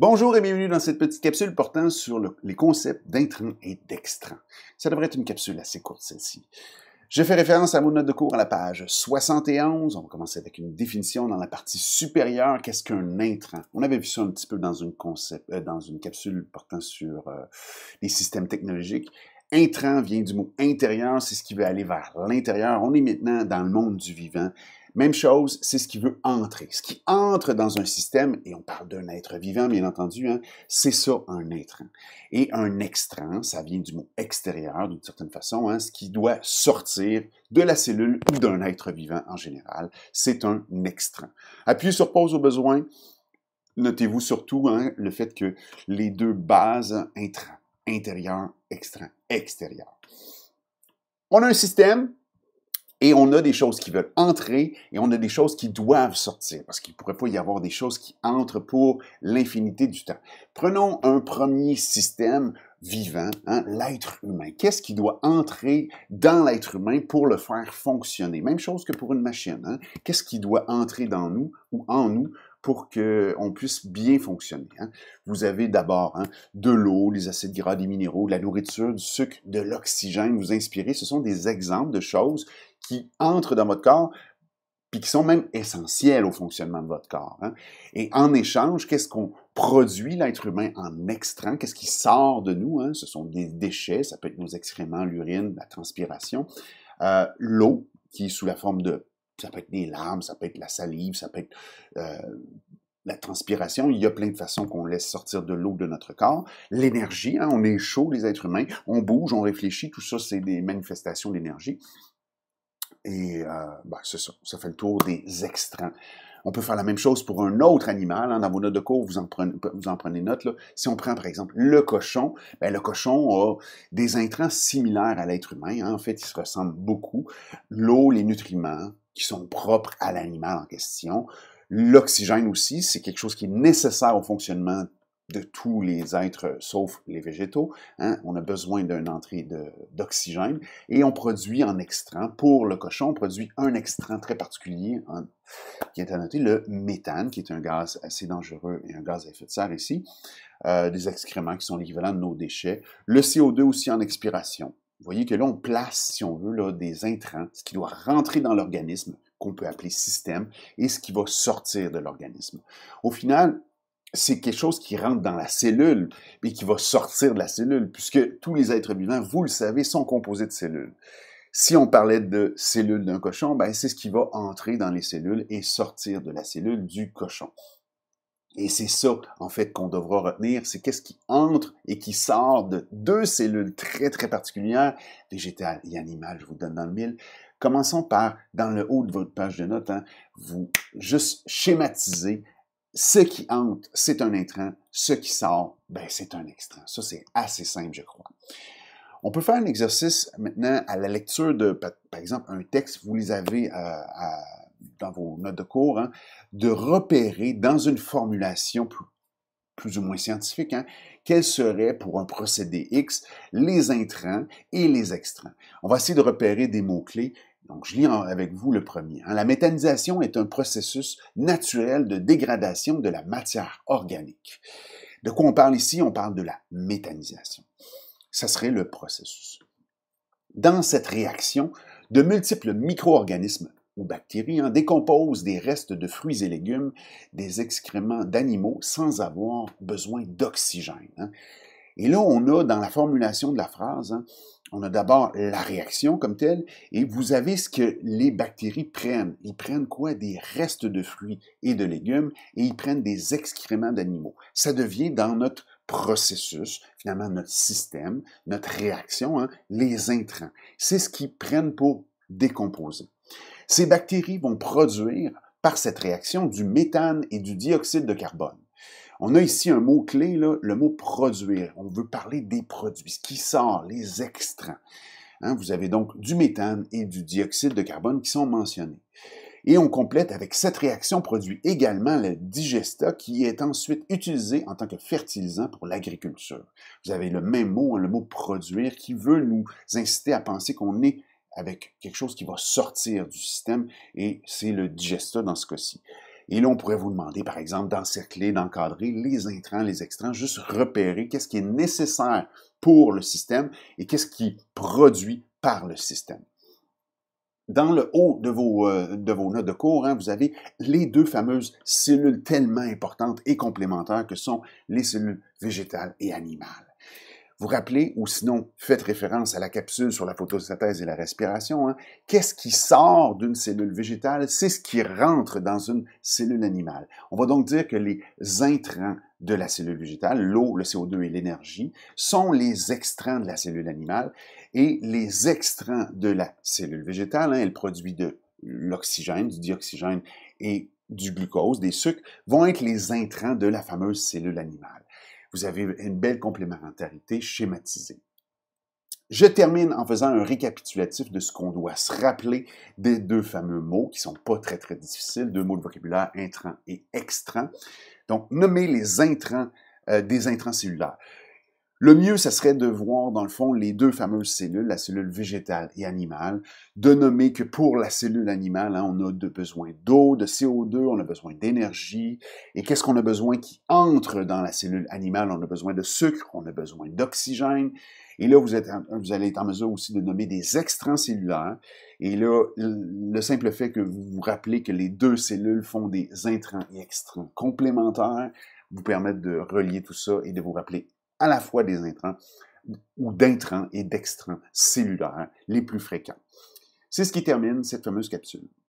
Bonjour et bienvenue dans cette petite capsule portant sur les concepts d'intrants et d'extrants. Ça devrait être une capsule assez courte, celle-ci. Je fais référence à mon note de cours à la page 71. On va commencer avec une définition dans la partie supérieure. Qu'est-ce qu'un intrant? On avait vu ça un petit peu dans une, concept, euh, dans une capsule portant sur euh, les systèmes technologiques. Intrant vient du mot intérieur, c'est ce qui veut aller vers l'intérieur. On est maintenant dans le monde du vivant. Même chose, c'est ce qui veut entrer. Ce qui entre dans un système, et on parle d'un être vivant, bien entendu, hein, c'est ça un intrant. Et un extrant, ça vient du mot extérieur, d'une certaine façon, hein, ce qui doit sortir de la cellule ou d'un être vivant en général, c'est un extrant. Appuyez sur pause au besoin. Notez-vous surtout hein, le fait que les deux bases, intrants, intérieur, extra, extérieur. On a un système et on a des choses qui veulent entrer et on a des choses qui doivent sortir parce qu'il ne pourrait pas y avoir des choses qui entrent pour l'infinité du temps. Prenons un premier système vivant, hein, l'être humain. Qu'est-ce qui doit entrer dans l'être humain pour le faire fonctionner? Même chose que pour une machine. Hein. Qu'est-ce qui doit entrer dans nous ou en nous pour qu'on puisse bien fonctionner. Hein. Vous avez d'abord hein, de l'eau, les acides gras, des minéraux, de la nourriture, du sucre, de l'oxygène, vous inspirez. Ce sont des exemples de choses qui entrent dans votre corps puis qui sont même essentielles au fonctionnement de votre corps. Hein. Et en échange, qu'est-ce qu'on produit l'être humain en extrait, qu'est-ce qui sort de nous? Ce sont des déchets, ça peut être nos excréments, l'urine, la transpiration. Euh, l'eau, qui est sous la forme de ça peut être des larmes, ça peut être la salive, ça peut être euh, la transpiration. Il y a plein de façons qu'on laisse sortir de l'eau de notre corps. L'énergie, hein, on est chaud, les êtres humains, on bouge, on réfléchit, tout ça, c'est des manifestations d'énergie. Et euh, ben, c'est ça, ça fait le tour des extrants. On peut faire la même chose pour un autre animal. Hein, dans vos notes de cours, vous en prenez, vous en prenez note. Là. Si on prend, par exemple, le cochon, ben, le cochon a des intrants similaires à l'être humain. Hein. En fait, ils se ressemblent beaucoup. L'eau, les nutriments, qui sont propres à l'animal en question. L'oxygène aussi, c'est quelque chose qui est nécessaire au fonctionnement de tous les êtres sauf les végétaux. Hein. On a besoin d'une entrée d'oxygène et on produit en extrait, pour le cochon, on produit un extrait très particulier qui est à noter, le méthane, qui est un gaz assez dangereux et un gaz à effet de serre ici, euh, des excréments qui sont l'équivalent de nos déchets, le CO2 aussi en expiration. Vous voyez que là, on place, si on veut, là, des intrants, ce qui doit rentrer dans l'organisme, qu'on peut appeler système, et ce qui va sortir de l'organisme. Au final, c'est quelque chose qui rentre dans la cellule, et qui va sortir de la cellule, puisque tous les êtres vivants, vous le savez, sont composés de cellules. Si on parlait de cellules d'un cochon, ben c'est ce qui va entrer dans les cellules et sortir de la cellule du cochon. Et c'est ça, en fait, qu'on devra retenir, c'est qu'est-ce qui entre et qui sort de deux cellules très, très particulières, végétales et animales, je vous donne dans le mille. Commençons par, dans le haut de votre page de notes, hein, vous juste schématiser ce qui entre, c'est un intrant, ce qui sort, ben, c'est un extrant. Ça, c'est assez simple, je crois. On peut faire un exercice maintenant à la lecture de, par exemple, un texte, vous les avez euh, à dans vos notes de cours, hein, de repérer dans une formulation plus, plus ou moins scientifique, hein, quels seraient pour un procédé X les intrants et les extrants. On va essayer de repérer des mots-clés. Donc, je lis avec vous le premier. Hein. La méthanisation est un processus naturel de dégradation de la matière organique. De quoi on parle ici? On parle de la méthanisation. Ça serait le processus. Dans cette réaction, de multiples micro-organismes ou bactéries hein, décomposent des restes de fruits et légumes, des excréments d'animaux sans avoir besoin d'oxygène. Hein. Et là, on a dans la formulation de la phrase, hein, on a d'abord la réaction comme telle, et vous avez ce que les bactéries prennent. Ils prennent quoi? Des restes de fruits et de légumes, et ils prennent des excréments d'animaux. Ça devient dans notre processus, finalement notre système, notre réaction, les intrants. C'est ce qu'ils prennent pour décomposer. Ces bactéries vont produire, par cette réaction, du méthane et du dioxyde de carbone. On a ici un mot-clé, le mot produire. On veut parler des produits, ce qui sort, les extraits. Hein. vous avez donc du méthane et du dioxyde de carbone qui sont mentionnés. Et on complète avec cette réaction produit également le digesta qui est ensuite utilisé en tant que fertilisant pour l'agriculture. Vous avez le même mot, hein, le mot produire, qui veut nous inciter à penser qu'on est avec quelque chose qui va sortir du système, et c'est le digesta dans ce cas-ci. Et là, on pourrait vous demander, par exemple, d'encercler, d'encadrer les intrants, les extrants, juste repérer qu'est-ce qui est nécessaire pour le système et qu'est-ce qui est produit par le système. Dans le haut de vos, euh, de vos notes de cours, hein, vous avez les deux fameuses cellules tellement importantes et complémentaires que sont les cellules végétales et animales. Vous rappelez, ou sinon, faites référence à la capsule sur la photosynthèse et la respiration. Hein. Qu'est-ce qui sort d'une cellule végétale? C'est ce qui rentre dans une cellule animale. On va donc dire que les intrants de la cellule végétale, l'eau, le CO2 et l'énergie, sont les extrants de la cellule animale. Et les extrants de la cellule végétale, hein, elle produit de l'oxygène, du dioxygène et du glucose, des sucres, vont être les intrants de la fameuse cellule animale. Vous avez une belle complémentarité schématisée. Je termine en faisant un récapitulatif de ce qu'on doit se rappeler des deux fameux mots qui sont pas très très difficiles, deux mots de vocabulaire intrants et extrants. Donc, nommer les intrants euh, des intrants cellulaires. Le mieux, ça serait de voir, dans le fond, les deux fameuses cellules, la cellule végétale et animale, de nommer que pour la cellule animale, hein, on a de besoin d'eau, de CO2, on a besoin d'énergie, et qu'est-ce qu'on a besoin qui entre dans la cellule animale? On a besoin de sucre, on a besoin d'oxygène, et là, vous, êtes, vous allez être en mesure aussi de nommer des extracellulaires. et là, le simple fait que vous vous rappelez que les deux cellules font des intrants et extrants complémentaires, vous permettent de relier tout ça et de vous rappeler à la fois des intrants ou d'intrants et d'extrants cellulaires les plus fréquents. C'est ce qui termine cette fameuse capsule.